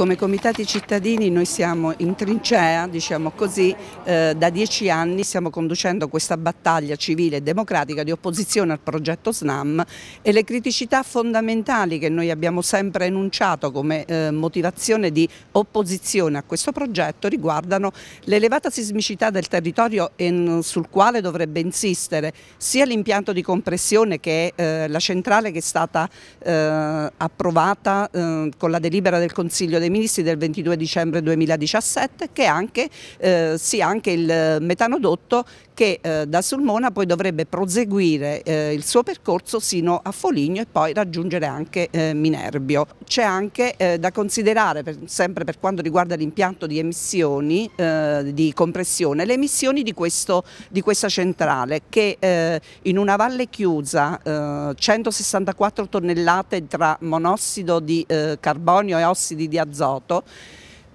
Come comitati cittadini noi siamo in trincea, diciamo così, eh, da dieci anni stiamo conducendo questa battaglia civile e democratica di opposizione al progetto SNAM e le criticità fondamentali che noi abbiamo sempre enunciato come eh, motivazione di opposizione a questo progetto riguardano l'elevata sismicità del territorio in, sul quale dovrebbe insistere sia l'impianto di compressione che eh, la centrale che è stata eh, approvata eh, con la delibera del Consiglio dei dei Ministri del 22 dicembre 2017 che anche, eh, sia anche il eh, metanodotto che eh, da Sulmona poi dovrebbe proseguire eh, il suo percorso sino a Foligno e poi raggiungere anche eh, Minerbio. C'è anche eh, da considerare, per, sempre per quanto riguarda l'impianto di emissioni, eh, di compressione, le emissioni di, questo, di questa centrale che in una valle chiusa 164 tonnellate tra monossido di carbonio e ossidi di azoto azoto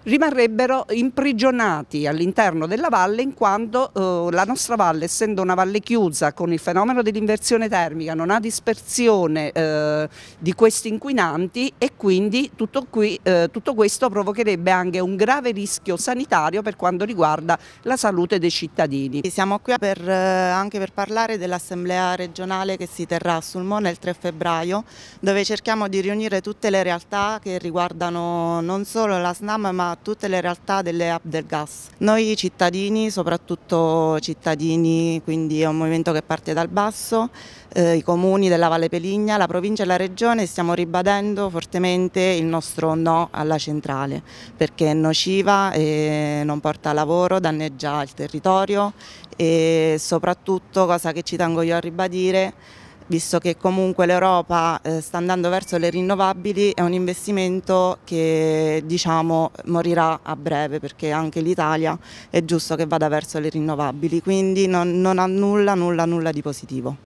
rimarrebbero imprigionati all'interno della valle in quanto eh, la nostra valle essendo una valle chiusa con il fenomeno dell'inversione termica non ha dispersione eh, di questi inquinanti e quindi tutto, qui, eh, tutto questo provocherebbe anche un grave rischio sanitario per quanto riguarda la salute dei cittadini. Siamo qui per, eh, anche per parlare dell'assemblea regionale che si terrà a Sulmona il 3 febbraio dove cerchiamo di riunire tutte le realtà che riguardano non solo la SNAM ma tutte le realtà delle app del gas. Noi cittadini, soprattutto cittadini, quindi è un movimento che parte dal basso, eh, i comuni della Valle Peligna, la provincia e la regione stiamo ribadendo fortemente il nostro no alla centrale perché è nociva e non porta lavoro, danneggia il territorio e soprattutto, cosa che ci tengo io a ribadire, visto che comunque l'Europa eh, sta andando verso le rinnovabili, è un investimento che diciamo morirà a breve perché anche l'Italia è giusto che vada verso le rinnovabili, quindi non, non ha nulla, nulla, nulla di positivo.